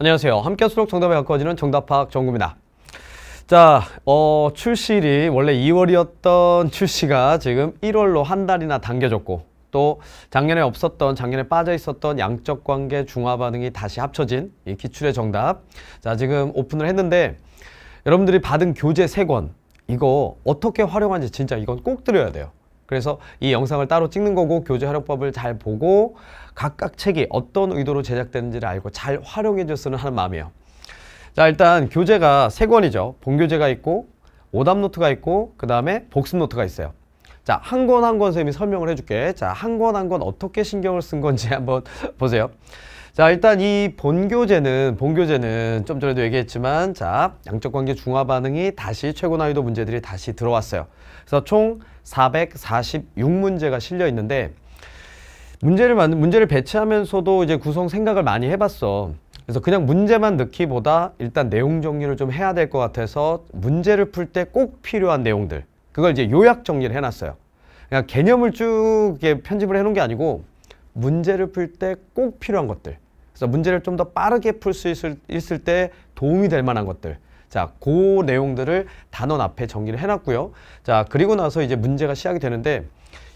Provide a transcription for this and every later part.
안녕하세요. 함께 수록 정답에 가까워지는 정답 파악 정구입니다. 자, 어, 출시일이 원래 2월이었던 출시가 지금 1월로 한 달이나 당겨졌고 또 작년에 없었던 작년에 빠져 있었던 양적 관계 중화 반응이 다시 합쳐진 이 기출의 정답. 자, 지금 오픈을 했는데 여러분들이 받은 교재 세 권 이거 어떻게 활용하는지 진짜 이건 꼭 드려야 돼요. 그래서 이 영상을 따로 찍는 거고 교재 활용법을 잘 보고 각각 책이 어떤 의도로 제작되는지를 알고 잘 활용해 줬으면 하는 마음이에요. 자 일단 교재가 세 권이죠. 본교재가 있고 오답 노트가 있고 그 다음에 복습 노트가 있어요. 자 한 권 한 권 선생님이 설명을 해줄게. 자 한 권 한 권 어떻게 신경을 쓴 건지 한번 보세요. 자 일단 이 본교재는 본교재는 좀 전에도 얘기했지만 자 양적 관계 중화 반응이 다시 최고 난이도 문제들이 다시 들어왔어요. 그래서 총 446문제가 실려 있는데 문제를 문제를 배치하면서도 이제 구성 생각을 많이 해봤어. 그래서 그냥 문제만 넣기보다 일단 내용 정리를 좀 해야 될 것 같아서 문제를 풀 때 꼭 필요한 내용들 그걸 이제 요약 정리를 해놨어요. 그냥 개념을 쭉 편집을 해놓은 게 아니고 문제를 풀 때 꼭 필요한 것들. 그래서 문제를 좀 더 빠르게 풀 수 있을, 있을 때 도움이 될 만한 것들. 자, 그 내용들을 단원 앞에 정리를 해놨고요. 자, 그리고 나서 이제 문제가 시작이 되는데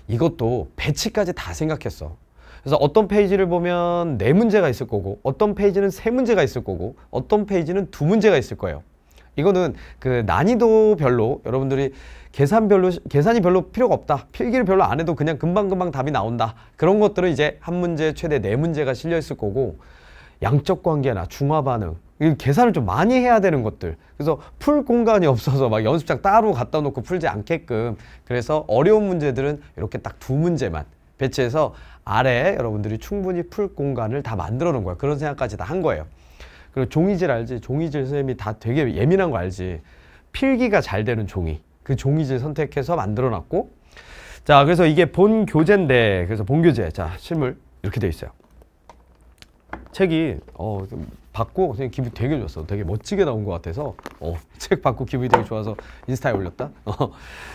이것도 배치까지 다 생각했어. 그래서 어떤 페이지를 보면 네 문제가 있을 거고 어떤 페이지는 세 문제가 있을 거고 어떤 페이지는 두 문제가 있을 거예요. 이거는 그 난이도별로 여러분들이 계산별로 계산이 별로 필요가 없다. 필기를 별로 안 해도 그냥 금방금방 답이 나온다. 그런 것들은 이제 한 문제 최대 네 문제가 실려 있을 거고 양적 관계나 중화 반응 계산을 좀 많이 해야 되는 것들 그래서 풀 공간이 없어서 막 연습장 따로 갖다 놓고 풀지 않게끔 그래서 어려운 문제들은 이렇게 딱 두 문제만 배치해서 아래 여러분들이 충분히 풀 공간을 다 만들어 놓은 거예요 그런 생각까지 다 한 거예요 그리고 종이질 알지? 종이질 선생님이 다 되게 예민한 거 알지? 필기가 잘 되는 종이 그 종이질 선택해서 만들어 놨고 자 그래서 이게 본 교재인데 그래서 본 교재 자 실물 이렇게 돼 있어요 책이 어 받고 선생님 기분 되게 좋았어. 되게 멋지게 나온 것 같아서 어, 책 받고 기분이 되게 좋아서 인스타에 올렸다. 어.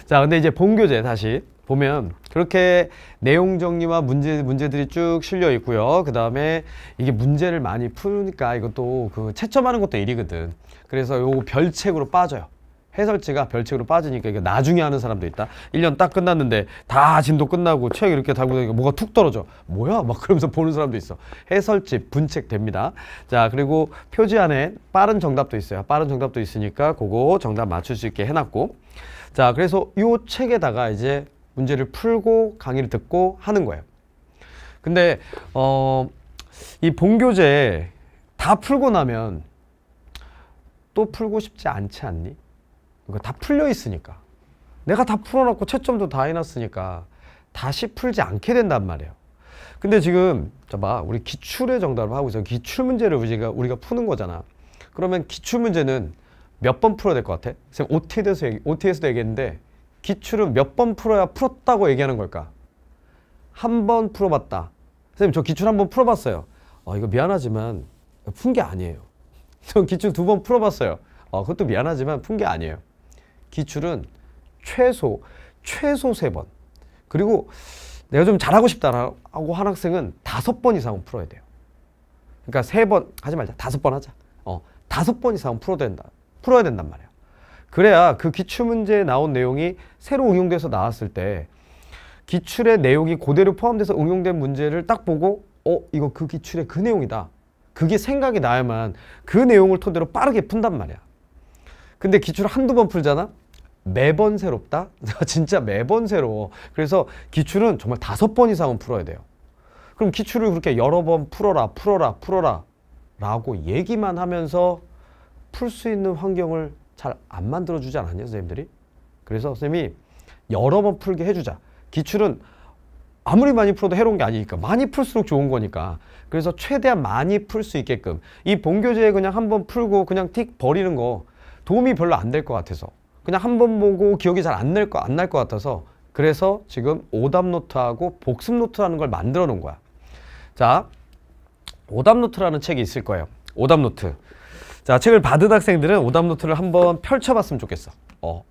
자, 근데 이제 본교재 다시 보면 그렇게 내용 정리와 문제 문제들이 쭉 실려 있고요. 그 다음에 이게 문제를 많이 푸니까 이것도 그 채점하는 것도 일이거든. 그래서 요거 별책으로 빠져요. 해설치가 별책으로 빠지니까 이게 나중에 하는 사람도 있다. 1년 딱 끝났는데 다 진도 끝나고 책 이렇게 달고 다니까 뭐가 툭 떨어져. 뭐야? 막 그러면서 보는 사람도 있어. 해설치 분책됩니다. 자, 그리고 표지 안에 빠른 정답도 있어요. 빠른 정답도 있으니까 그거 정답 맞출 수 있게 해놨고. 자, 그래서 요 책에다가 이제 문제를 풀고 강의를 듣고 하는 거예요. 근데 어, 이 본교재 다 풀고 나면 또 풀고 싶지 않지 않니? 이거 그러니까 다 풀려 있으니까 내가 다 풀어놨고 채점도 다 해놨으니까 다시 풀지 않게 된단 말이에요 근데 지금 봐 우리 기출의 정답을 하고 있어 기출 문제를 우리가 우리가 푸는 거잖아 그러면 기출 문제는 몇 번 풀어야 될 것 같아? 지금 OT에서 OT에서도 얘기했는데 기출은 몇 번 풀어야 풀었다고 얘기하는 걸까? 한 번 풀어봤다 선생님 저 기출 한 번 풀어봤어요 어, 이거 미안하지만 푼 게 아니에요 저 기출 두 번 풀어봤어요 어, 그것도 미안하지만 푼 게 아니에요 기출은 최소 최소 세 번 그리고 내가 좀 잘하고 싶다라고 한 학생은 다섯 번 이상은 풀어야 돼요. 그러니까 세 번 하지 말자. 다섯 번 하자. 어, 다섯 번 이상은 풀어야 된다. 풀어야 된단 말이에요. 그래야 그 기출 문제에 나온 내용이 새로 응용돼서 나왔을 때 기출의 내용이 그대로 포함돼서 응용된 문제를 딱 보고 어, 이거 그 기출의 그 내용이다. 그게 생각이 나야만 그 내용을 토대로 빠르게 푼단 말이야. 근데 기출 한두 번 풀잖아? 매번 새롭다? 진짜 매번 새로워. 그래서 기출은 정말 다섯 번 이상은 풀어야 돼요. 그럼 기출을 그렇게 여러 번 풀어라, 풀어라, 풀어라 라고 얘기만 하면서 풀 수 있는 환경을 잘 안 만들어주지 않았냐, 선생님들이? 그래서 선생님이 여러 번 풀게 해주자. 기출은 아무리 많이 풀어도 해로운 게 아니니까 많이 풀수록 좋은 거니까 그래서 최대한 많이 풀 수 있게끔 이 본교재에 그냥 한 번 풀고 그냥 틱 버리는 거 도움이 별로 안 될 것 같아서 그냥 한 번 보고 기억이 잘 안날것안날 것 같아서 그래서 지금 오답 노트하고 복습 노트라는 걸 만들어 놓은 거야. 자, 오답 노트라는 책이 있을 거예요. 오답 노트. 자, 책을 받은 학생들은 오답 노트를 한 번 펼쳐봤으면 좋겠어. 어,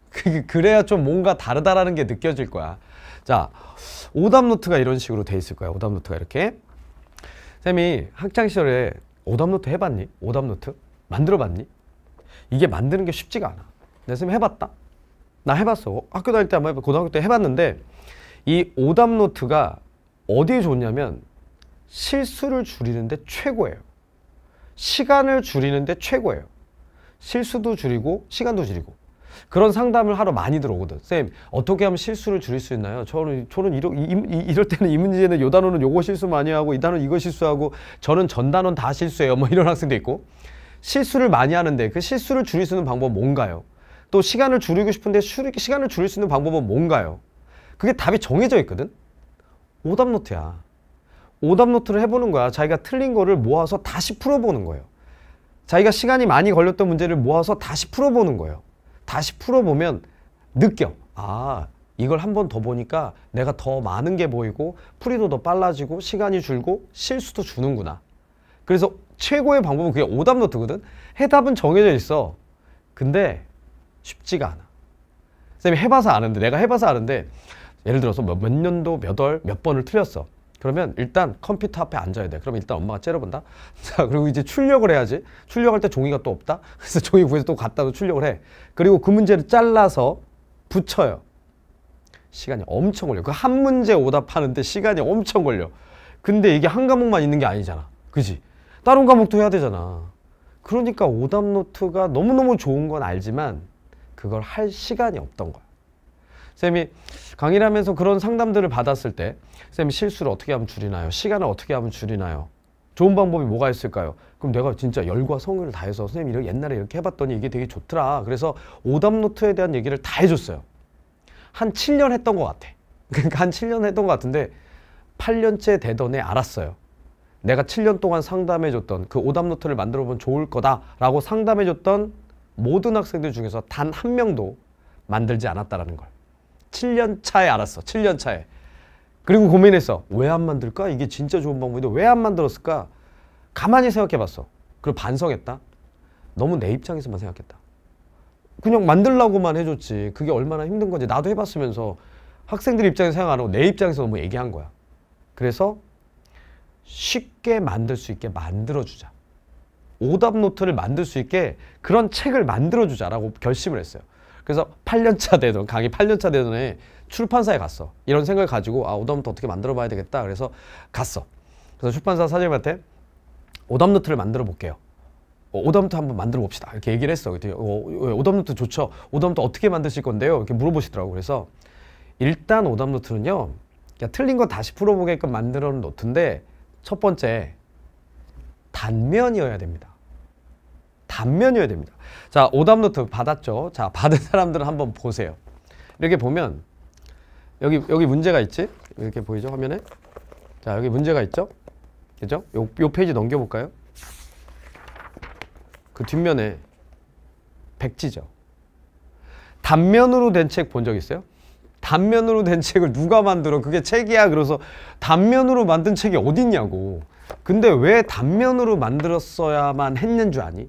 그래야 좀 뭔가 다르다라는 게 느껴질 거야. 자, 오답 노트가 이런 식으로 돼 있을 거야. 오답 노트가 이렇게. 쌤이 학창 시절에 오답 노트 해봤니? 오답 노트 만들어봤니? 이게 만드는 게 쉽지가 않아. 내 선생님 해봤다? 나 해봤어. 학교 다닐 때 한번 해봤, 고등학교 때 해봤는데 이 오답 노트가 어디에 좋냐면 실수를 줄이는데 최고예요. 시간을 줄이는데 최고예요. 실수도 줄이고 시간도 줄이고 그런 상담을 하러 많이 들어오거든. 쌤, 어떻게 하면 실수를 줄일 수 있나요? 저는, 저는 이러, 이, 럴 때는 이 문제는 요 단어는 요거 실수 많이 하고 이 단어는 이거 실수하고 저는 전 단어는 다 실수해요. 뭐 이런 학생도 있고 실수를 많이 하는데 그 실수를 줄일 수 있는 방법은 뭔가요? 또 시간을 줄이고 싶은데 시간을 줄일 수 있는 방법은 뭔가요? 그게 답이 정해져 있거든? 오답노트야. 오답노트를 해보는 거야. 자기가 틀린 거를 모아서 다시 풀어보는 거예요. 자기가 시간이 많이 걸렸던 문제를 모아서 다시 풀어보는 거예요. 다시 풀어보면 느껴. 아, 이걸 한 번 더 보니까 내가 더 많은 게 보이고 풀이도 더 빨라지고 시간이 줄고 실수도 주는구나. 그래서 최고의 방법은 그게 오답노트거든 해답은 정해져 있어 근데 쉽지가 않아 선생님이 해봐서 아는데 내가 해봐서 아는데 예를 들어서 몇, 뭐 몇 년도 몇 월 몇 번을 틀렸어 그러면 일단 컴퓨터 앞에 앉아야 돼그러면 일단 엄마가 째려본다 자 그리고 이제 출력을 해야지 출력할 때 종이가 또 없다 그래서 종이 구에서또 갖다도 출력을 해 그리고 그 문제를 잘라서 붙여요 시간이 엄청 걸려 그 한 문제 오답하는데 시간이 엄청 걸려 근데 이게 한 과목만 있는 게 아니잖아 그지 다른 과목도 해야 되잖아. 그러니까 오답 노트가 너무너무 좋은 건 알지만 그걸 할 시간이 없던 거야. 쌤이 강의를 하면서 그런 상담들을 받았을 때 쌤이 실수를 어떻게 하면 줄이나요? 시간을 어떻게 하면 줄이나요? 좋은 방법이 뭐가 있을까요? 그럼 내가 진짜 열과 성의를 다해서 선생님 이렇게 옛날에 이렇게 해봤더니 이게 되게 좋더라. 그래서 오답 노트에 대한 얘기를 다 해줬어요. 한 7년 했던 것 같아. 그러니까 한 7년 했던 것 같은데 8년째 되던 애 알았어요. 내가 7년 동안 상담해줬던 그 오답노트를 만들어 보면 좋을 거다라고 상담해줬던 모든 학생들 중에서 단 한 명도 만들지 않았다라는 걸. 7년 차에 알았어. 7년 차에. 그리고 고민했어. 왜 안 만들까? 이게 진짜 좋은 방법인데 왜 안 만들었을까? 가만히 생각해 봤어. 그리고 반성했다. 너무 내 입장에서만 생각했다. 그냥 만들라고만 해줬지. 그게 얼마나 힘든 건지 나도 해봤으면서 학생들 입장에서 생각 안 하고 내 입장에서 너무 얘기한 거야. 그래서 쉽게 만들 수 있게 만들어주자. 오답 노트를 만들 수 있게 그런 책을 만들어주자라고 결심을 했어요. 그래서 8년차 되던 강의 8년차 되던 에 출판사에 갔어. 이런 생각을 가지고 아 오답 노트 어떻게 만들어봐야 되겠다. 그래서 갔어. 그래서 출판사 사장님한테 오답 노트를 만들어 볼게요. 어, 오답노트 한번 만들어 봅시다. 이렇게 얘기를 했어. 어, 오답노트 좋죠. 오답노트 어떻게 만드실 건데요? 이렇게 물어보시더라고. 그래서 일단 오답노트는요. 틀린 거 다시 풀어보게끔 만들어 놓은 노트인데 첫 번째, 단면이어야 됩니다. 단면이어야 됩니다. 자, 오답 노트 받았죠? 자, 받은 사람들은 한번 보세요. 이렇게 보면 여기 여기 문제가 있지? 이렇게 보이죠? 화면에. 자, 여기 문제가 있죠? 그죠? 요, 요 페이지 넘겨 볼까요? 그 뒷면에 백지죠. 단면으로 된 책 본 적 있어요? 단면으로 된 책을 누가 만들어 그게 책이야 그래서 단면으로 만든 책이 어딨냐고 근데 왜 단면으로 만들었어야만 했는 줄 아니?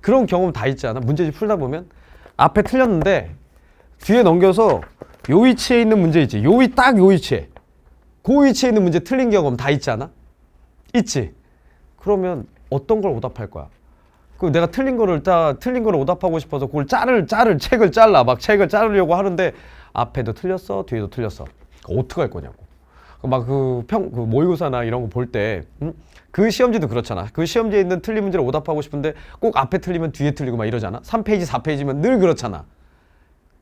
그런 경험 다 있지 않아? 문제집 풀다 보면 앞에 틀렸는데 뒤에 넘겨서 요 위치에 있는 문제 있지 요 위 딱 요 위치에 그 위치에 있는 문제 틀린 경험 다 있지 않아? 있지? 그러면 어떤 걸 오답할 거야? 그 내가 틀린 거를 다 틀린 거를 오답하고 싶어서 그걸 짤를짤를 책을 잘라 막 책을 자르려고 하는데 앞에도 틀렸어 뒤에도 틀렸어 어떻게 할 거냐고 막그 그, 그 모의고사나 이런 거 볼때그 음? 그 시험지도 그렇잖아 그 시험지에 있는 틀린 문제를 오답하고 싶은데 꼭 앞에 틀리면 뒤에 틀리고 막 이러잖아 3페이지 4페이지면 늘 그렇잖아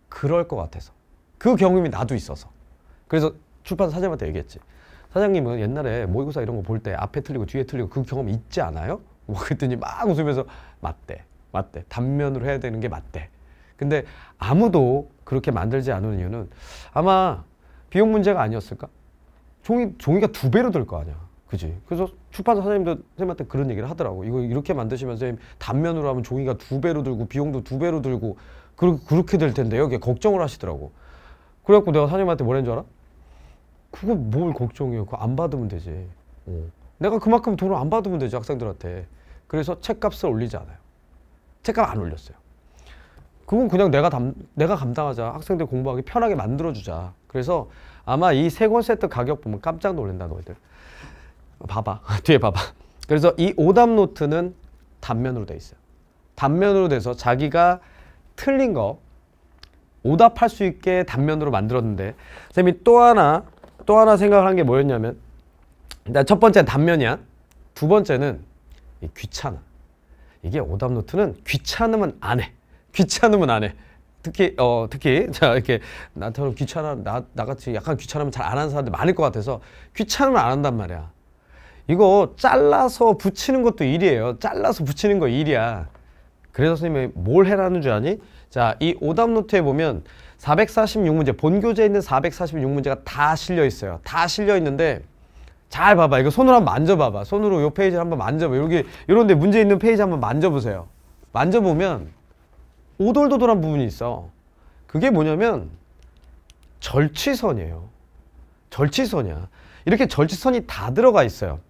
그럴 것 같아서 그 경험이 나도 있어서 그래서 출판사 사장님한테 얘기했지 사장님은 옛날에 모의고사 이런 거 볼 때 앞에 틀리고 뒤에 틀리고 그 경험 있지 않아요? 뭐 그랬더니 막 웃으면서 맞대 맞대 단면으로 해야 되는 게 맞대 근데 아무도 그렇게 만들지 않은 이유는 아마 비용 문제가 아니었을까? 종이, 종이가 두 배로 들 거 아니야. 그지? 그래서 출판사 선생님도 선생님한테 그런 얘기를 하더라고. 이거 이렇게 만드시면 선생님 단면으로 하면 종이가 두 배로 들고 비용도 두 배로 들고 그 그렇게 될 텐데요. 이게 걱정을 하시더라고. 그래갖고 내가 선생님한테 뭐라는 줄 알아? 그거 뭘 걱정해요. 그거 안 받으면 되지. 어. 내가 그만큼 돈을 안 받으면 되지 학생들한테. 그래서 책값을 올리지 않아요. 책값 안 올렸어요. 그건 그냥 내가 담, 내가 감당하자. 학생들 공부하기 편하게 만들어주자. 그래서 아마 이 세 권 세트 가격 보면 깜짝 놀란다 너희들. 봐봐. 뒤에 봐봐. 그래서 이 오답 노트는 단면으로 돼 있어요. 단면으로 돼서 자기가 틀린 거 오답할 수 있게 단면으로 만들었는데 선생님이 또 하나 또 하나 생각을 한 게 뭐였냐면 일단 첫 번째는 단면이야. 두 번째는 귀찮아. 이게 오답 노트는 귀찮으면 안 해. 귀찮으면 안 해. 특히 어 특히 자 이렇게 나처럼 귀찮아 나 나같이 약간 귀찮으면 잘 안 하는 사람들 많을 것 같아서 귀찮으면 안 한단 말이야. 이거 잘라서 붙이는 것도 일이에요. 잘라서 붙이는 거 일이야. 그래서 선생님이 뭘 해라는 줄 아니? 자, 이 오답 노트에 보면 446문제, 본교재에 있는 446문제가 다 실려 있어요. 다 실려 있는데 잘 봐봐. 이거 손으로 한번 만져봐봐. 손으로 요 페이지를 한번 만져봐. 여기 이런데 문제 있는 페이지 한번 만져보세요. 만져보면 오돌도돌한 부분이 있어. 그게 뭐냐면 절취선이에요. 절취선이야. 이렇게 절취선이 다 들어가 있어요.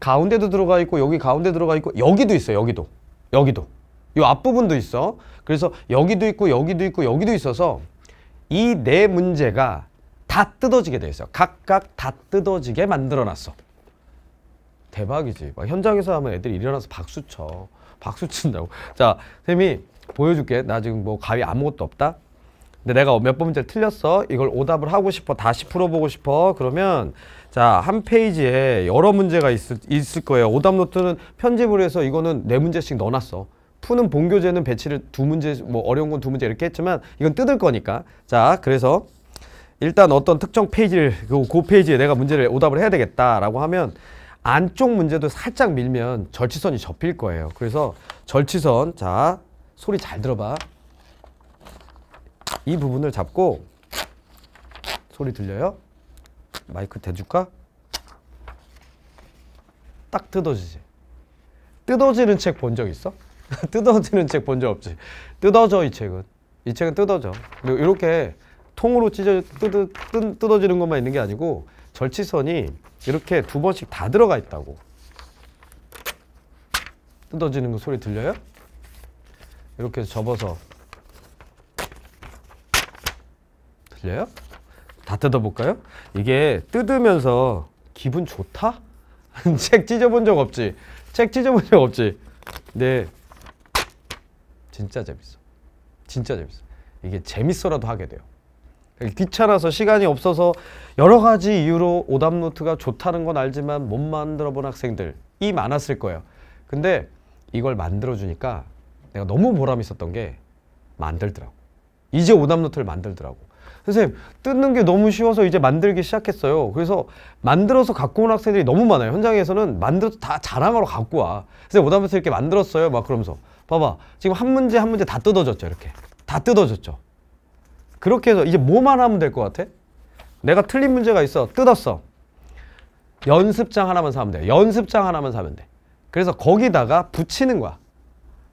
가운데도 들어가 있고 여기 가운데 들어가 있고 여기도 있어 여기도 여기도 이 앞부분도 있어 그래서 여기도 있고 여기도 있고 여기도 있어서 이 네 문제가 다 뜯어지게 돼 있어요 각각 다 뜯어지게 만들어 놨어 대박이지 막 현장에서 하면 애들이 일어나서 박수 쳐 박수 친다고 자선생님이 보여줄게. 나 지금 뭐 가위 아무것도 없다. 근데 내가 몇 번째 틀렸어. 이걸 오답을 하고 싶어. 다시 풀어보고 싶어. 그러면 자, 한 페이지에 여러 문제가 있을, 있을 거예요. 오답 노트는 편집을 해서 이거는 네 문제씩 넣어놨어. 푸는 본교재는 배치를 두 문제, 뭐 어려운 건 두 문제 이렇게 했지만 이건 뜯을 거니까. 자, 그래서 일단 어떤 특정 페이지를, 그, 그 페이지에 내가 문제를 오답을 해야 되겠다라고 하면 안쪽 문제도 살짝 밀면 절치선이 접힐 거예요. 그래서 절치선, 자, 소리 잘 들어봐. 이 부분을 잡고 소리 들려요? 마이크 대줄까? 딱 뜯어지지. 뜯어지는 책 본 적 있어? 뜯어지는 책 본 적 없지. 뜯어져 이 책은. 이 책은 뜯어져. 그리고 이렇게 통으로 찢어 뜯어, 뜯, 뜯어지는 것만 있는 게 아니고 절취선이 이렇게 두 번씩 다 들어가 있다고. 뜯어지는 거 소리 들려요? 이렇게 해서 접어서 들려요? 다 뜯어볼까요? 이게 뜯으면서 기분 좋다? 책 찢어본 적 없지? 책 찢어본 적 없지? 네 진짜 재밌어 진짜 재밌어 이게 재밌어라도 하게 돼요 귀찮아서 시간이 없어서 여러 가지 이유로 오답노트가 좋다는 건 알지만 못 만들어 본 학생들이 많았을 거예요 근데 이걸 만들어 주니까 내가 너무 보람 있었던 게 만들더라고. 이제 오답노트를 만들더라고. 선생님, 뜯는 게 너무 쉬워서 이제 만들기 시작했어요. 그래서 만들어서 갖고 온 학생들이 너무 많아요. 현장에서는 만들어서 다 자랑하러 갖고 와. 선생님, 오답노트 이렇게 만들었어요. 막 그러면서. 봐봐. 지금 한 문제 한 문제 다 뜯어졌죠. 이렇게. 다 뜯어졌죠. 그렇게 해서 이제 뭐만 하면 될 것 같아? 내가 틀린 문제가 있어. 뜯었어. 연습장 하나만 사면 돼. 연습장 하나만 사면 돼. 그래서 거기다가 붙이는 거야.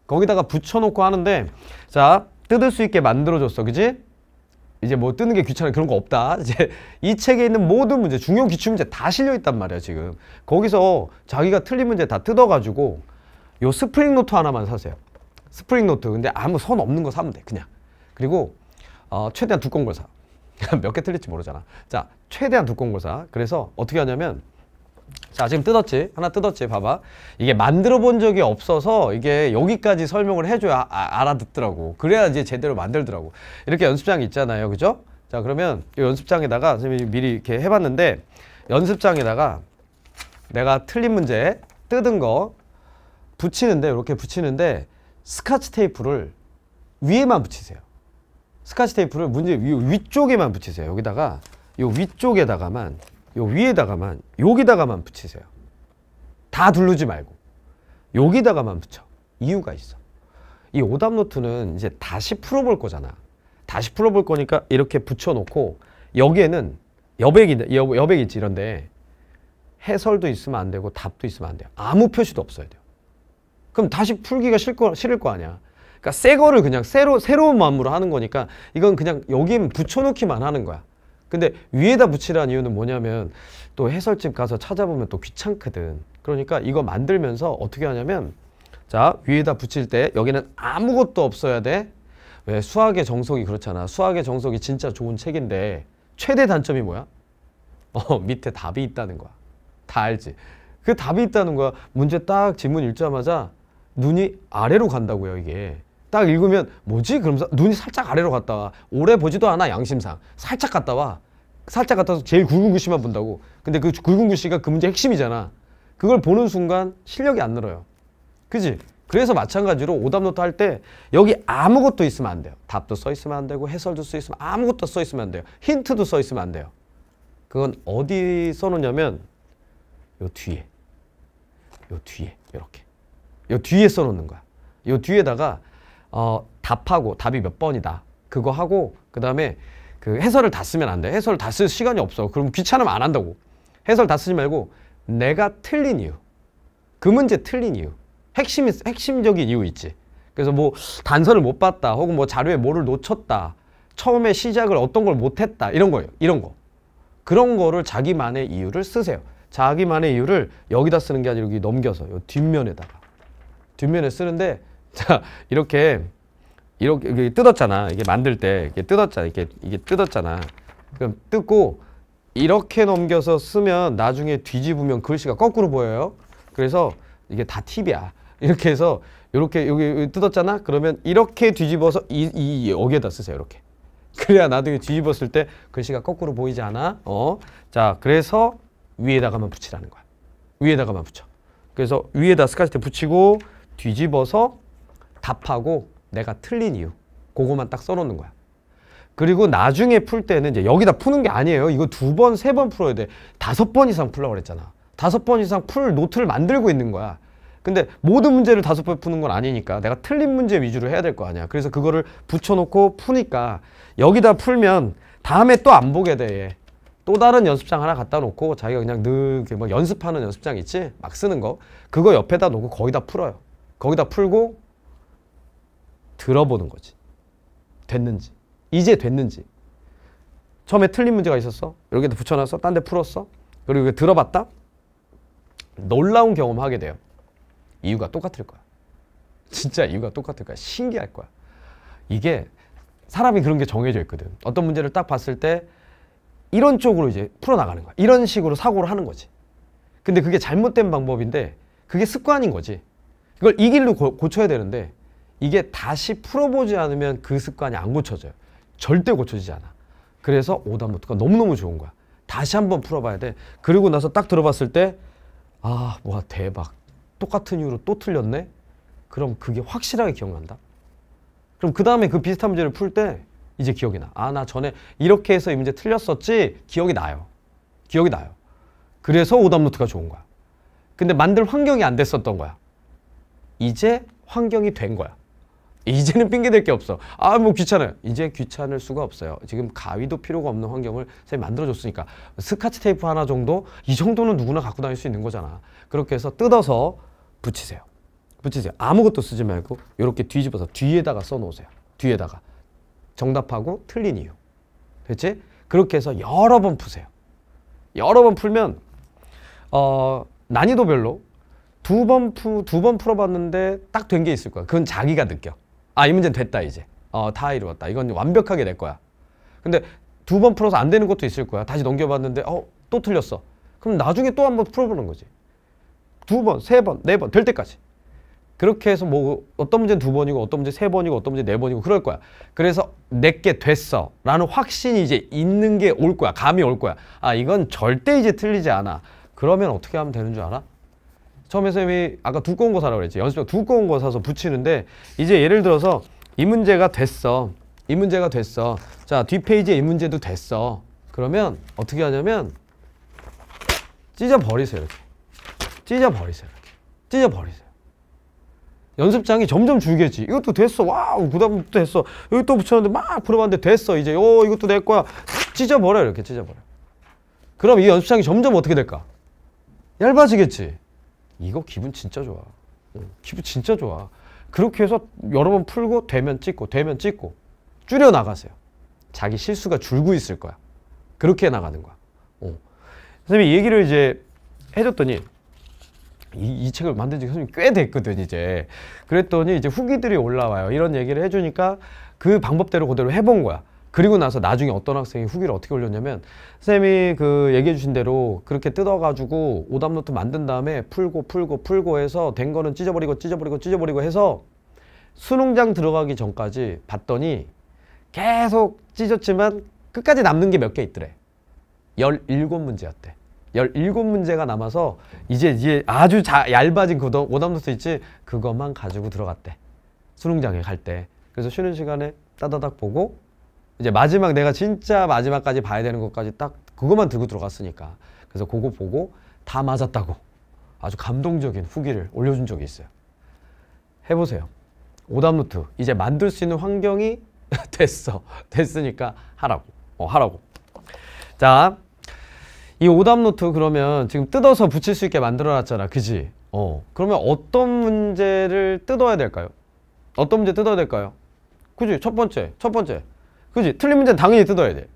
거기다가 붙여놓고 하는데 자 뜯을 수 있게 만들어줬어 그지? 이제 뭐 뜨는 게 귀찮아 그런 거 없다 이제 이 책에 있는 모든 문제 중요 기출 문제 다 실려 있단 말이야 지금 거기서 자기가 틀린 문제 다 뜯어가지고 요 스프링 노트 하나만 사세요 스프링 노트 근데 아무 선 없는 거 사면 돼 그냥 그리고 어, 최대한 두꺼운 걸사 몇 개 틀릴지 모르잖아 자 최대한 두꺼운 걸사 그래서 어떻게 하냐면 자 지금 뜯었지 하나 뜯었지 봐봐 이게 만들어 본 적이 없어서 이게 여기까지 설명을 해줘야 아, 아 알아듣더라고 그래야 이제 제대로 만들더라고 이렇게 연습장 있잖아요 그죠 자 그러면 이 연습장에다가 선생님이 미리 이렇게 해봤는데 연습장에다가 내가 틀린 문제 뜯은 거 붙이는데 이렇게 붙이는데 스카치 테이프를 위에만 붙이세요 스카치 테이프를 문제 위, 위쪽에만 붙이세요 여기다가 이 위쪽에다가만 요 위에다가만 여기다가만 붙이세요. 다 두르지 말고 여기다가만 붙여. 이유가 있어. 이 오답 노트는 이제 다시 풀어볼 거잖아. 다시 풀어볼 거니까 이렇게 붙여놓고 여기에는 여백이 여, 여백 있지 이런데 해설도 있으면 안 되고 답도 있으면 안 돼요. 아무 표시도 없어야 돼요. 그럼 다시 풀기가 싫 거, 싫을 거 아니야. 그러니까 새 거를 그냥 새로, 새로운 마음으로 하는 거니까 이건 그냥 여기에 붙여놓기만 하는 거야. 근데 위에다 붙이라는 이유는 뭐냐면 또 해설집 가서 찾아보면 또 귀찮거든. 그러니까 이거 만들면서 어떻게 하냐면 자 위에다 붙일 때 여기는 아무것도 없어야 돼. 왜 수학의 정석이 그렇잖아. 수학의 정석이 진짜 좋은 책인데 최대 단점이 뭐야? 어 밑에 답이 있다는 거야. 다 알지? 그 답이 있다는 거야. 문제 딱 지문 읽자마자 눈이 아래로 간다고요 이게. 딱 읽으면 뭐지? 그러면서 눈이 살짝 아래로 갔다 와. 오래 보지도 않아 양심상. 살짝 갔다 와. 살짝 갔다 서 제일 굵은 글씨만 본다고. 근데 그 굵은 글씨가 그 문제 핵심이잖아. 그걸 보는 순간 실력이 안 늘어요. 그지? 그래서 마찬가지로 오답노트 할 때 여기 아무것도 있으면 안 돼요. 답도 써 있으면 안 되고 해설도 써 있으면 아무것도 써 있으면 안 돼요. 힌트도 써 있으면 안 돼요. 그건 어디 써놓냐면 요 뒤에 요 뒤에 이렇게 요 뒤에 써놓는 거야. 요 뒤에다가 어, 답하고 답이 몇 번이다. 그거 하고 그다음에 그 해설을 다 쓰면 안 돼. 해설을 다 쓸 시간이 없어. 그럼 귀찮으면 안 한다고. 해설 다 쓰지 말고 내가 틀린 이유. 그 문제 틀린 이유. 핵심 핵심적인 이유 있지. 그래서 뭐 단서를 못 봤다. 혹은 뭐 자료에 뭐를 놓쳤다. 처음에 시작을 어떤 걸 못 했다. 이런 거예요. 이런 거. 그런 거를 자기만의 이유를 쓰세요. 자기만의 이유를 여기다 쓰는 게 아니라 여기 넘겨서 요 뒷면에다가 뒷면에 쓰는데 자, 이렇게 이렇게, 이게 뜯었잖아. 이게 만들 때이게 뜯었잖아. 이게 이게 뜯었잖아. 그럼 뜯고 이렇게 넘겨서 쓰면 나중에 뒤집으면 글씨가 거꾸로 보여요. 그래서 이게 다 팁이야. 이렇게 해서 이렇게 여기 뜯었잖아. 그러면 이렇게 뒤집어서 이, 이 여기에다 쓰세요. 이렇게. 그래야 나중에 뒤집었을 때 글씨가 거꾸로 보이지 않아. 어. 자, 그래서 위에다가만 붙이라는 거야. 위에다가만 붙여. 그래서 위에다 스카치테 붙이고 뒤집어서 답하고 내가 틀린 이유 그거만 딱 써놓는 거야. 그리고 나중에 풀 때는 이제 여기다 푸는 게 아니에요. 이거 두 번, 세 번 풀어야 돼. 다섯 번 이상 풀라고 그랬잖아. 다섯 번 이상 풀 노트를 만들고 있는 거야. 근데 모든 문제를 다섯 번 푸는 건 아니니까 내가 틀린 문제 위주로 해야 될 거 아니야. 그래서 그거를 붙여놓고 푸니까 여기다 풀면 다음에 또 안 보게 돼. 또 다른 연습장 하나 갖다 놓고 자기가 그냥 늘막 뭐 연습하는 연습장 있지? 막 쓰는 거. 그거 옆에다 놓고 거기다 풀어요. 거기다 풀고 들어보는 거지. 됐는지. 이제 됐는지. 처음에 틀린 문제가 있었어. 여기다 붙여놨어. 딴 데 풀었어. 그리고 들어봤다. 놀라운 경험 하게 돼요. 이유가 똑같을 거야. 진짜 이유가 똑같을 거야. 신기할 거야. 이게 사람이 그런 게 정해져 있거든. 어떤 문제를 딱 봤을 때 이런 쪽으로 이제 풀어나가는 거야. 이런 식으로 사고를 하는 거지. 근데 그게 잘못된 방법인데 그게 습관인 거지. 이걸 이 길로 고, 고쳐야 되는데 이게 다시 풀어보지 않으면 그 습관이 안 고쳐져요. 절대 고쳐지지 않아. 그래서 오답노트가 너무너무 좋은 거야. 다시 한번 풀어봐야 돼. 그리고 나서 딱 들어봤을 때 아, 와 대박. 똑같은 이유로 또 틀렸네? 그럼 그게 확실하게 기억난다. 그럼 그 다음에 그 비슷한 문제를 풀 때 이제 기억이 나. 아, 나 전에 이렇게 해서 이 문제 틀렸었지? 기억이 나요. 기억이 나요. 그래서 오답노트가 좋은 거야. 근데 만들 환경이 안 됐었던 거야. 이제 환경이 된 거야. 이제는 핑계댈 게 없어 아 뭐 귀찮아요 이제 귀찮을 수가 없어요 지금 가위도 필요가 없는 환경을 선생님 만들어줬으니까 스카치 테이프 하나 정도 이 정도는 누구나 갖고 다닐 수 있는 거잖아 그렇게 해서 뜯어서 붙이세요 붙이세요 아무것도 쓰지 말고 이렇게 뒤집어서 뒤에다가 써놓으세요 뒤에다가 정답하고 틀린 이유 됐지? 그렇게 해서 여러 번 푸세요 여러 번 풀면 어, 난이도별로 두번두번 풀어봤는데 딱 된 게 있을 거야. 그건 자기가 느껴. 아이 문제는 됐다 이제 어, 다 이루었다 이건 완벽하게 될 거야 근데 두 번 풀어서 안 되는 것도 있을 거야 다시 넘겨봤는데 어 또 틀렸어 그럼 나중에 또 한 번 풀어보는 거지 두 번, 세 번, 네 번 될 때까지 그렇게 해서 뭐 어떤 문제는 두 번이고 어떤 문제 는세 번이고 어떤 문제 는네 번이고 그럴 거야 그래서 내게 됐어 라는 확신이 이제 있는 게 올 거야 감이 올 거야 아 이건 절대 이제 틀리지 않아 그러면 어떻게 하면 되는 줄 알아? 처음에 선생님이 아까 두꺼운 거 사라고 그랬지 연습장 두꺼운 거 사서 붙이는데 이제 예를 들어서 이 문제가 됐어 이 문제가 됐어 자 뒷페이지에 이 문제도 됐어 그러면 어떻게 하냐면 찢어버리세요 이렇게 찢어버리세요 이렇게 찢어버리세요 연습장이 점점 줄겠지 이것도 됐어 와우 그 다음부터 됐어 여기 또 붙였는데 막 풀어봤는데 됐어 이제 어 이것도 내 거야 찢어버려 이렇게 찢어버려 그럼 이 연습장이 점점 어떻게 될까 얇아지겠지 이거 기분 진짜 좋아. 기분 진짜 좋아. 그렇게 해서 여러 번 풀고 되면 찍고 되면 찍고 줄여 나가세요. 자기 실수가 줄고 있을 거야. 그렇게 나가는 거야. 어. 선생님이 얘기를 이제 해줬더니 이, 이, 책을 만든 지 선생님 꽤 됐거든 이제. 그랬더니 이제 후기들이 올라와요. 이런 얘기를 해주니까 그 방법대로 그대로 해본 거야. 그리고 나서 나중에 어떤 학생이 후기를 어떻게 올렸냐면 쌤이 그 얘기해 주신 대로 그렇게 뜯어가지고 오답노트 만든 다음에 풀고 풀고 풀고 해서 된 거는 찢어버리고 찢어버리고 찢어버리고 해서 수능장 들어가기 전까지 봤더니 계속 찢었지만 끝까지 남는 게 몇 개 있더래 1 7 문제였대 열일 문제가 남아서 이제 이제 아주 자, 얇아진 그 오답노트 있지 그것만 가지고 들어갔대 수능장에 갈때 그래서 쉬는 시간에 따다닥 보고 이제 마지막 내가 진짜 마지막까지 봐야 되는 것까지 딱 그것만 들고 들어갔으니까 그래서 그거 보고 다 맞았다고 아주 감동적인 후기를 올려준 적이 있어요 해보세요 오답노트 이제 만들 수 있는 환경이 됐어 됐으니까 하라고 어 하라고 자 이 오답노트 그러면 지금 뜯어서 붙일 수 있게 만들어 놨잖아 그지 어 그러면 어떤 문제를 뜯어야 될까요 어떤 문제 뜯어야 될까요 그지 첫 번째 첫 번째 그지? 틀린 문제는 당연히 뜯어야 돼.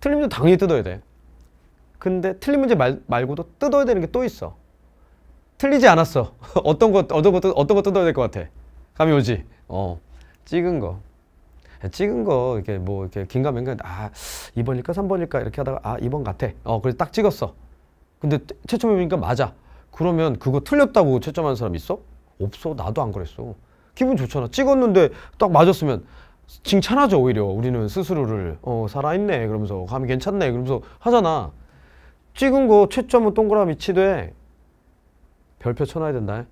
틀린 문제 당연히 뜯어야 돼. 근데 틀린 문제 말, 말고도 뜯어야 되는 게 또 있어. 틀리지 않았어. 어떤 것 어떤 것 어떤 거 뜯어야 될 것 같아. 감이 오지? 어. 찍은 거. 찍은 거, 이렇게 뭐, 이렇게 긴가민가, 아, 2번일까, 3번일까, 이렇게 하다가, 아, 2번 같아. 어, 그래서 딱 찍었어. 근데 채점해보니까 맞아. 그러면 그거 틀렸다고 채점한 사람 있어? 없어. 나도 안 그랬어. 기분 좋잖아. 찍었는데 딱 맞았으면, 칭찬하죠 오히려 우리는 스스로를 어 살아있네 그러면서 감이 괜찮네 그러면서 하잖아 찍은 거 채점은 동그라미 치되 별표 쳐놔야 된다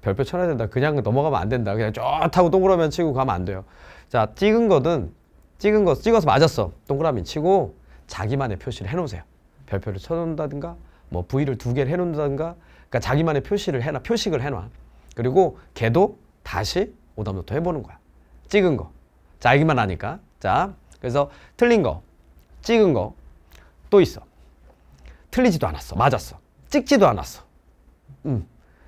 별표 쳐놔야 된다 그냥 넘어가면 안 된다 그냥 쫙하고 동그라미 치고 가면 안 돼요 자 찍은 거든 찍은 거 찍어서 맞았어 동그라미 치고 자기만의 표시를 해놓으세요 별표를 쳐놓는다든가 뭐 부위를 두 개를 해놓는다든가 그러니까 자기만의 표시를 해놔 표식을 해놔 그리고 걔도 다시 오답노트 해보는 거야 찍은 거 자, 기만 하니까. 자, 그래서 틀린 거, 찍은 거 또 있어. 틀리지도 않았어. 맞았어. 찍지도 않았어. 음.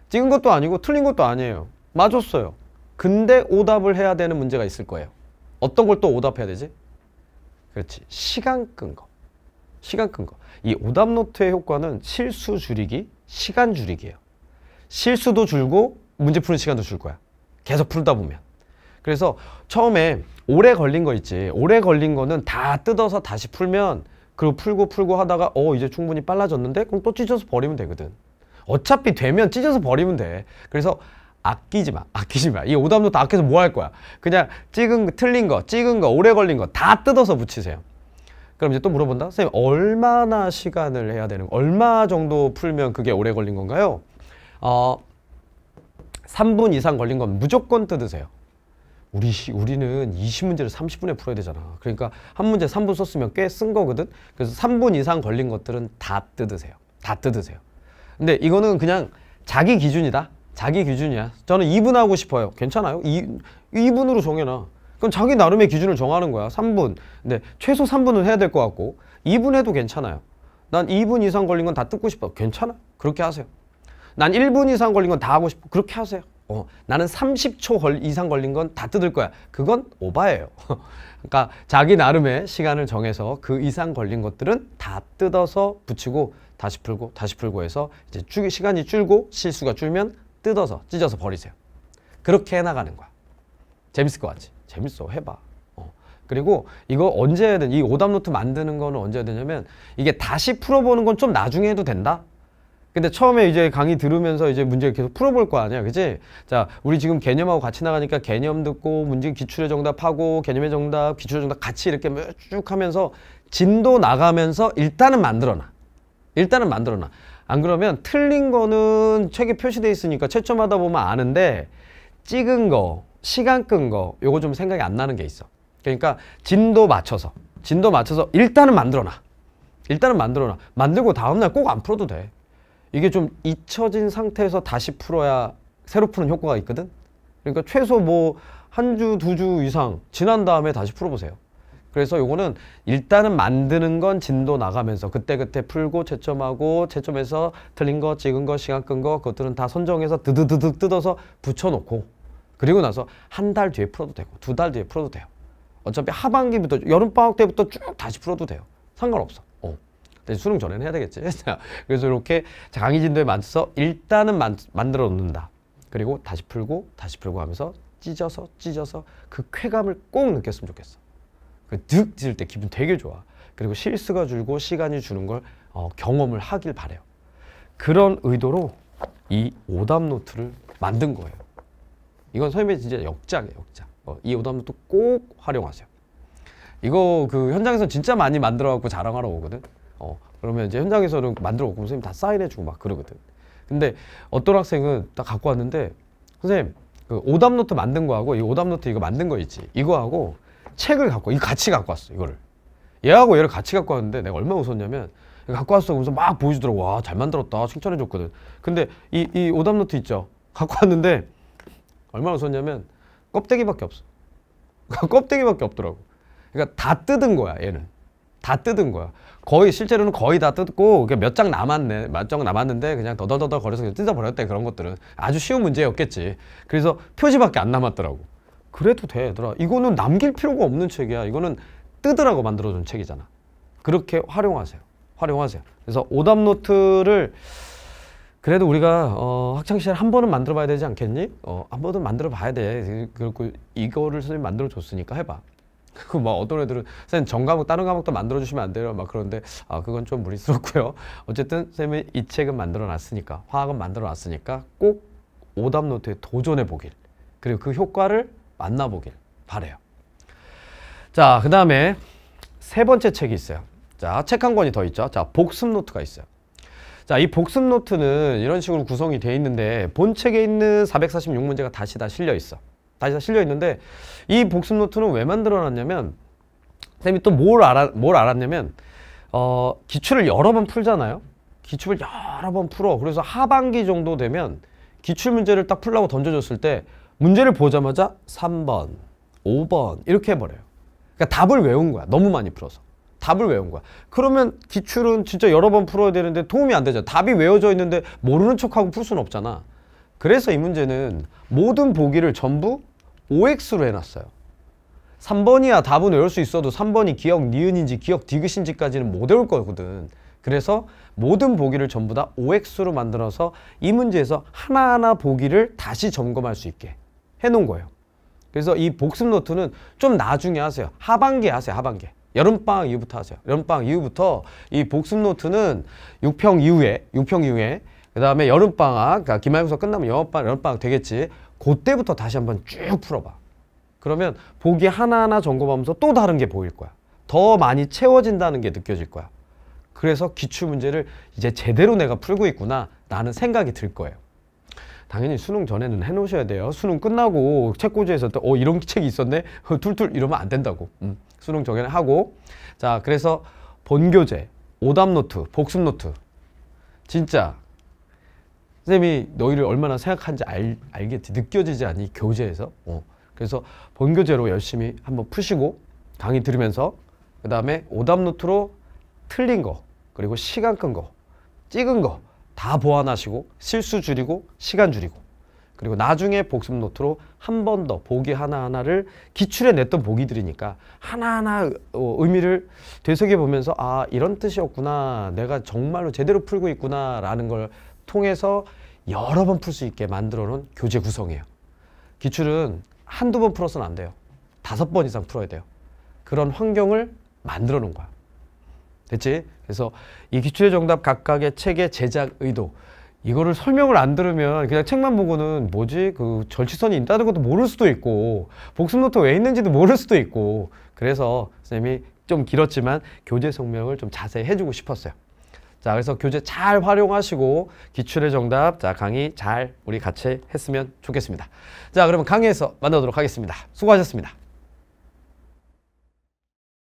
찍은 것도 아니고 틀린 것도 아니에요. 맞았어요. 근데 오답을 해야 되는 문제가 있을 거예요. 어떤 걸 또 오답해야 되지? 그렇지. 시간 끈 거. 시간 끈 거. 이 오답 노트의 효과는 실수 줄이기, 시간 줄이기예요. 실수도 줄고 문제 푸는 시간도 줄 거야. 계속 풀다 보면. 그래서 처음에 오래 걸린 거 있지 오래 걸린 거는 다 뜯어서 다시 풀면 그리고 풀고 풀고 하다가 어 이제 충분히 빨라졌는데 그럼 또 찢어서 버리면 되거든 어차피 되면 찢어서 버리면 돼 그래서 아끼지 마 아끼지 마이 오답노 다 아껴서 뭐 할 거야 그냥 찍은 거 틀린 거 찍은 거 오래 걸린 거 다 뜯어서 붙이세요 그럼 이제 또 물어본다 선생님 얼마나 시간을 해야 되는 거 얼마 정도 풀면 그게 오래 걸린 건가요 어 3분 이상 걸린 건 무조건 뜯으세요 우리 시, 우리는 20문제를 30분에 풀어야 되잖아. 그러니까 한 문제 3분 썼으면 꽤 쓴 거거든. 그래서 3분 이상 걸린 것들은 다 뜯으세요. 다 뜯으세요. 근데 이거는 그냥 자기 기준이다. 자기 기준이야. 저는 2분 하고 싶어요. 괜찮아요? 2, 2분으로 정해놔. 그럼 자기 나름의 기준을 정하는 거야. 3분. 근데 최소 3분은 해야 될 것 같고 2분 해도 괜찮아요. 난 2분 이상 걸린 건 다 뜯고 싶어. 괜찮아. 그렇게 하세요. 난 1분 이상 걸린 건 다 하고 싶어. 그렇게 하세요. 어, 나는 30초 걸, 이상 걸린 건 다 뜯을 거야. 그건 오바예요. 그러니까 자기 나름의 시간을 정해서 그 이상 걸린 것들은 다 뜯어서 붙이고 다시 풀고 다시 풀고 해서 이제 줄, 시간이 줄고 실수가 줄면 뜯어서 찢어서 버리세요. 그렇게 해나가는 거야. 재밌을 것 같지? 재밌어. 해봐. 어. 그리고 이거 언제 해야 되이 오답노트 만드는 거는 언제 해야 되냐면 이게 다시 풀어보는 건 좀 나중에 해도 된다? 근데 처음에 이제 강의 들으면서 이제 문제 를 계속 풀어볼 거 아니야 그치자 우리 지금 개념하고 같이 나가니까 개념 듣고 문제 기출의 정답하고 개념의 정답 기출의 정답 같이 이렇게 뭐 쭉 하면서 진도 나가면서 일단은 만들어놔 일단은 만들어놔 안 그러면 틀린 거는 책에 표시돼 있으니까 채점하다 보면 아는데 찍은 거 시간 끈 거 요거 좀 생각이 안 나는 게 있어 그러니까 진도 맞춰서 진도 맞춰서 일단은 만들어놔 일단은 만들어놔 만들고 다음날 꼭 안 풀어도 돼 이게 좀 잊혀진 상태에서 다시 풀어야 새로 푸는 효과가 있거든 그러니까 최소 뭐 한 주 두주 주 이상 지난 다음에 다시 풀어보세요 그래서 요거는 일단은 만드는 건 진도 나가면서 그때그때 풀고 채점하고 채점해서 틀린 거 찍은 거 시간 끈 거 그것들은 다 선정해서 드드드득 뜯어서 붙여놓고 그리고 나서 한 달 뒤에 풀어도 되고 두 달 뒤에 풀어도 돼요 어차피 하반기부터 여름방학 때부터 쭉 다시 풀어도 돼요 상관없어 네, 수능 전에는 해야 되겠지. 그래서 이렇게 강의 진도에 맞춰서 일단은 만, 만들어 놓는다. 그리고 다시 풀고 다시 풀고 하면서 찢어서 찢어서 그 쾌감을 꼭 느꼈으면 좋겠어. 그 득 찢을 때 기분 되게 좋아. 그리고 실수가 줄고 시간이 주는 걸 어, 경험을 하길 바래요. 그런 의도로 이 오답 노트를 만든 거예요. 이건 선생님의 진짜 역작이에요, 역작. 어, 이 오답 노트 꼭 활용하세요. 이거 그 현장에서 진짜 많이 만들어갖고 자랑하러 오거든. 어, 그러면 이제 현장에서는 만들어 먹고 선생님 다 사인해주고 막 그러거든. 근데 어떤 학생은 다 갖고 왔는데 선생님 그 오답 노트 만든 거하고 이 오답 노트 이거 만든 거 있지 이거하고 책을 갖고 이 같이 갖고 왔어 이거를 얘하고 얘를 같이 갖고 왔는데 내가 얼마나 웃었냐면 갖고 왔어 그러면서 막 보여주더라고 와 잘 만들었다 칭찬해 줬거든 근데 이, 이 오답 노트 있죠 갖고 왔는데 얼마나 웃었냐면 껍데기밖에 없어 껍데기밖에 없더라고 그러니까 다 뜯은 거야 얘는 다 뜯은 거야. 거의 실제로는 거의 다 뜯고 몇 장 남았네 몇 장 남았는데 그냥 더더더더 거려서 뜯어버렸대 그런 것들은 아주 쉬운 문제였겠지 그래서 표지밖에 안 남았더라고 그래도 돼 얘들아 이거는 남길 필요가 없는 책이야 이거는 뜯으라고 만들어준 책이잖아 그렇게 활용하세요 활용하세요 그래서 오답 노트를 그래도 우리가 어, 학창시절 한 번은 만들어 봐야 되지 않겠니? 어, 한 번은 만들어 봐야 돼 그리고 이거를 선생님 만들어 줬으니까 해봐 그리막 어떤 애들은 쌤전 과목 다른 과목도 만들어 주시면 안 돼요 막 그런데 아 그건 좀 무리스럽고요 어쨌든 쌤이 이 책은 만들어 놨으니까 화학은 만들어 놨으니까 꼭 오답 노트에 도전해 보길 그리고 그 효과를 만나 보길 바래요 자 그 다음에 세 번째 책이 있어요 자책 한 권이 더 있죠 자 복습 노트가 있어요 자, 이 복습 노트는 이런 식으로 구성이 되 있는데 본 책에 있는 446문제가 다시 다 실려 있어. 다시 다 실려 있는데 이 복습 노트는 왜 만들어놨냐면 선생님이또 뭘 알아 뭘 알았냐면 어 기출을 여러 번 풀잖아요. 기출을 여러 번 풀어. 그래서 하반기 정도 되면 기출 문제를 딱 풀라고 던져줬을 때 문제를 보자마자 3번, 5번 이렇게 해버려요. 그러니까 답을 외운 거야. 너무 많이 풀어서. 답을 외운 거야. 그러면 기출은 진짜 여러 번 풀어야 되는데 도움이 안 되잖아. 답이 외워져 있는데 모르는 척하고 풀 수는 없잖아. 그래서 이 문제는 모든 보기를 전부 OX로 해놨어요. 3번이야 답은 외울 수 있어도 3번이 기억 니은인지 기억 디귿인지까지는 못 외울 거거든. 그래서 모든 보기를 전부 다 OX로 만들어서 이 문제에서 하나하나 보기를 다시 점검할 수 있게 해놓은 거예요. 그래서 이 복습 노트는 좀 나중에 하세요. 하반기에 하세요. 하반기에. 여름방학 이후부터 하세요. 여름방학 이후부터 이 복습 노트는 6평 이후에, 6평 이후에 그 다음에 여름방학, 그러니까 기말고사 끝나면 여름방학 되겠지. 그때부터 다시 한번 쭉 풀어봐. 그러면 보기 하나하나 점검하면서 또 다른 게 보일 거야. 더 많이 채워진다는 게 느껴질 거야. 그래서 기출 문제를 이제 제대로 내가 풀고 있구나 라는 생각이 들 거예요. 당연히 수능 전에는 해놓으셔야 돼요. 수능 끝나고 책꽂이에서 또 어, 이런 책이 있었네? 툴툴 이러면 안 된다고. 음, 수능 전에는 하고 자 그래서 본교재, 오답노트, 복습노트 진짜 선생님이 너희를 얼마나 생각하는지 알, 알겠지 느껴지지 않니 교재에서 어. 그래서 본교재로 열심히 한번 푸시고 강의 들으면서 그 다음에 오답 노트로 틀린 거 그리고 시간 끈 거 찍은 거 다 보완하시고 실수 줄이고 시간 줄이고 그리고 나중에 복습 노트로 한 번 더 보기 하나하나를 기출에 냈던 보기들이니까 하나하나 어, 의미를 되새겨보면서 아 이런 뜻이었구나 내가 정말로 제대로 풀고 있구나 라는 걸 통해서 여러 번 풀 수 있게 만들어 놓은 교재 구성이에요. 기출은 한두 번 풀어서는 안 돼요. 다섯 번 이상 풀어야 돼요. 그런 환경을 만들어 놓은 거야. 됐지? 그래서 이 기출의 정답 각각의 책의 제작 의도 이거를 설명을 안 들으면 그냥 책만 보고는 뭐지 그 절취선이 있다는 것도 모를 수도 있고 복습 노트 왜 있는지도 모를 수도 있고 그래서 선생님이 좀 길었지만 교재 설명을 좀 자세히 해주고 싶었어요. 자, 그래서 교재 잘 활용하시고 기출의 정답, 자, 강의 잘 우리 같이 했으면 좋겠습니다. 자, 그러면 강의에서 만나도록 하겠습니다. 수고하셨습니다.